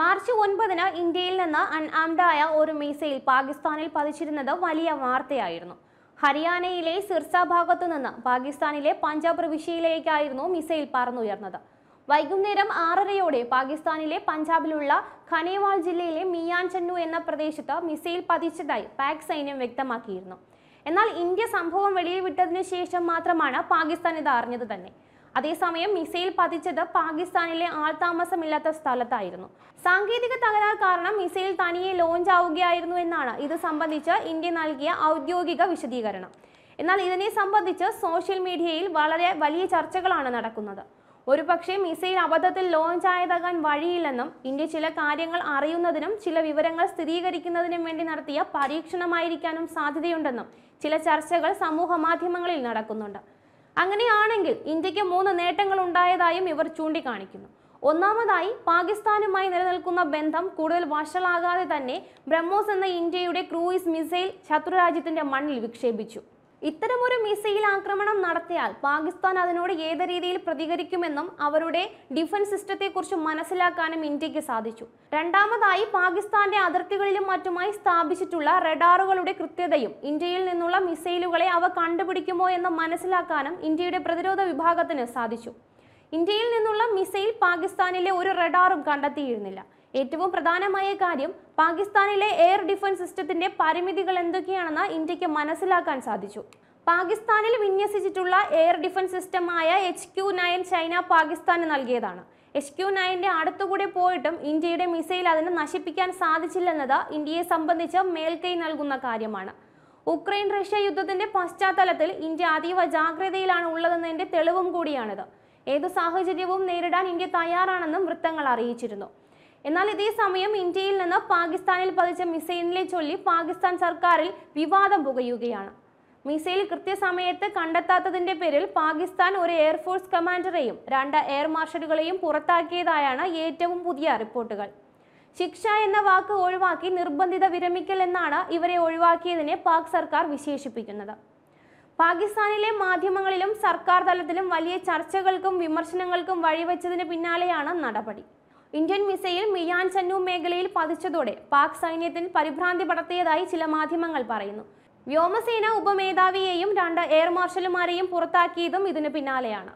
March ഒൻപതിന് ഇന്ത്യയിൽ നിന്ന് അൺആംഡായ ഒരു മിസൈൽ പാകിസ്ഥാനിൽ പതിച്ചിരുന്നത് വലിയ വാർത്തയായിരുന്നു ഹരിയാനയിലെ സിർസ ഭാഗത്തു നിന്ന് പാകിസ്ഥാനിലെ പഞ്ചാബ് പ്രവിശ്യയിലേക്കായിരുന്നു മിസൈൽ പറന്നുയർന്നത് വൈകുന്നേരം ആറരയോടെ പാകിസ്ഥാനിലെ പഞ്ചാബിലുള്ള ഖനേവാൾ ജില്ലയിലെ മിയാൻ ചന്നു എന്ന പ്രദേശത്ത് മിസൈൽ പതിച്ചതായി പാക് സൈന്യം വ്യക്തമാക്കിയിരുന്നു എന്നാൽ ഇന്ത്യ സംഭവം വെളിയിൽ വിട്ടതിനു ശേഷം മാത്രമാണ് പാകിസ്ഥാൻ ഇത് അറിഞ്ഞത് തന്നെ അതേസമയം മിസൈൽ പതിച്ചത് പാകിസ്ഥാനിലെ ആൾതാമസമില്ലാത്ത സ്ഥലത്തായിരുന്നു സാങ്കേതിക തകരാർ കാരണം മിസൈൽ തനിയെ ലോഞ്ച് ആവുകയായിരുന്നു എന്നാണ് ഇത് സംബന്ധിച്ച് ഇന്ത്യ നൽകിയ ഔദ്യോഗിക വിശദീകരണം എന്നാൽ ഇതിനെ സംബന്ധിച്ച് സോഷ്യൽ മീഡിയയിൽ വളരെ വലിയ ചർച്ചകളാണ് നടക്കുന്നത് പക്ഷേ മിസൈൽ അബദ്ധത്തിൽ ലോഞ്ച് ആയതാകാൻ വഴിയില്ലെന്നും ഇന്ത്യ ചില കാര്യങ്ങൾ അറിയുന്നതിനും ചില വിവരങ്ങൾ സ്ഥിരീകരിക്കുന്നതിനും വേണ്ടി നടത്തിയ പരീക്ഷണമായിരിക്കാനും സാധ്യതയുണ്ടെന്നും ചില ചർച്ചകൾ സമൂഹ മാധ്യമങ്ങളിൽ നടക്കുന്നുണ്ട് അങ്ങനെയാണെങ്കിൽ ഇന്ത്യക്ക് മൂന്ന് നേട്ടങ്ങൾ ഉണ്ടായതായും ഇവർ ചൂണ്ടിക്കാണിക്കുന്നു ഒന്നാമതായി പാകിസ്ഥാനുമായി നിലനിൽക്കുന്ന ബന്ധം കൂടുതൽ വഷളാകാതെ തന്നെ ബ്രഹ്മോസ് എന്ന ഇന്ത്യയുടെ ക്രൂയിസ് മിസൈൽ ശത്രുരാജ്യത്തിന്റെ മണ്ണിൽ വിക്ഷേപിച്ചു ഇത്തരമൊരു മിസൈൽ ആക്രമണം നടത്തിയാൽ പാകിസ്ഥാൻ അതിനോട് ഏത് രീതിയിൽ പ്രതികരിക്കുമെന്നും അവരുടെ ഡിഫൻസ് സിസ്റ്റത്തെക്കുറിച്ച് മനസ്സിലാക്കാനും ഇന്ത്യക്ക് സാധിച്ചു രണ്ടാമതായി പാകിസ്ഥാന്റെ അതിർത്തികളിലും മറ്റുമായി സ്ഥാപിച്ചിട്ടുള്ള റഡാറുകളുടെ കൃത്യതയും ഇന്ത്യയിൽ നിന്നുള്ള മിസൈലുകളെ അവ കണ്ടുപിടിക്കുമോ എന്ന് മനസ്സിലാക്കാനും ഇന്ത്യയുടെ പ്രതിരോധ വിഭാഗത്തിന് സാധിച്ചു ഇന്ത്യയിൽ നിന്നുള്ള മിസൈൽ പാകിസ്ഥാനിലെ ഒരു റഡാറും കണ്ടെത്തിയിരുന്നില്ല ഏറ്റവും പ്രധാനമായ കാര്യം പാകിസ്ഥാനിലെ എയർ ഡിഫൻസ് സിസ്റ്റത്തിന്റെ പരിമിതികൾ എന്തൊക്കെയാണെന്ന് ഇന്ത്യക്ക് മനസ്സിലാക്കാൻ സാധിച്ചു പാകിസ്ഥാനിൽ വിന്യസിച്ചിട്ടുള്ള എയർ ഡിഫൻസ് സിസ്റ്റമായ എച്ച് ക്യു നയൻ ചൈന പാകിസ്ഥാന് നൽകിയതാണ് എച്ച് ക്യു നയൻ്റെ അടുത്തുകൂടെ പോയിട്ടും ഇന്ത്യയുടെ മിസൈൽ അതിന് നശിപ്പിക്കാൻ സാധിച്ചില്ലെന്നത് ഇന്ത്യയെ സംബന്ധിച്ച് മേൽക്കൈ നൽകുന്ന കാര്യമാണ് ഉക്രൈൻ റഷ്യ യുദ്ധത്തിന്റെ പശ്ചാത്തലത്തിൽ ഇന്ത്യ അതീവ ജാഗ്രതയിലാണ് ഉള്ളതെന്നതിന്റെ തെളിവും കൂടിയാണിത് ഏതു സാഹചര്യവും നേരിടാൻ ഇന്ത്യ തയ്യാറാണെന്നും വൃത്തങ്ങൾ അറിയിച്ചിരുന്നു എന്നാൽ ഇതേ സമയം ഇന്ത്യയിൽ നിന്ന് പാകിസ്ഥാനിൽ പതിച്ച മിസൈലിനെ ചൊല്ലി പാകിസ്ഥാൻ സർക്കാരിൽ വിവാദം പുകയുകയാണ് മിസൈൽ കൃത്യസമയത്ത് കണ്ടെത്താത്തതിന്റെ പേരിൽ പാകിസ്ഥാൻ ഒരു എയർഫോഴ്സ് കമാൻഡറെയും രണ്ട് എയർ മാർഷലുകളെയും പുറത്താക്കിയതായാണ് ഏറ്റവും പുതിയ റിപ്പോർട്ടുകൾ ശിക്ഷ എന്ന വാക്ക് ഒഴിവാക്കി നിർബന്ധിത വിരമിക്കൽ എന്നാണ് ഇവരെ ഒഴിവാക്കിയതിനെ പാക് സർക്കാർ വിശേഷിപ്പിക്കുന്നത് പാകിസ്ഥാനിലെ മാധ്യമങ്ങളിലും സർക്കാർ തലത്തിലും വലിയ ചർച്ചകൾക്കും വിമർശനങ്ങൾക്കും വഴിവെച്ചതിന് പിന്നാലെയാണ് നടപടി ഇന്ത്യൻ മിസൈൽ മിയാൻ ചന്നു മേഖലയിൽ പതിച്ചതോടെ പാക് സൈന്യത്തിൽ പരിഭ്രാന്തി പടർത്തിയതായി ചില മാധ്യമങ്ങൾ പറയുന്നു വ്യോമസേന ഉപമേധാവിയെയും രണ്ട് എയർ മാർഷലുമാരെയും പുറത്താക്കിയതും ഇതിന് പിന്നാലെയാണ്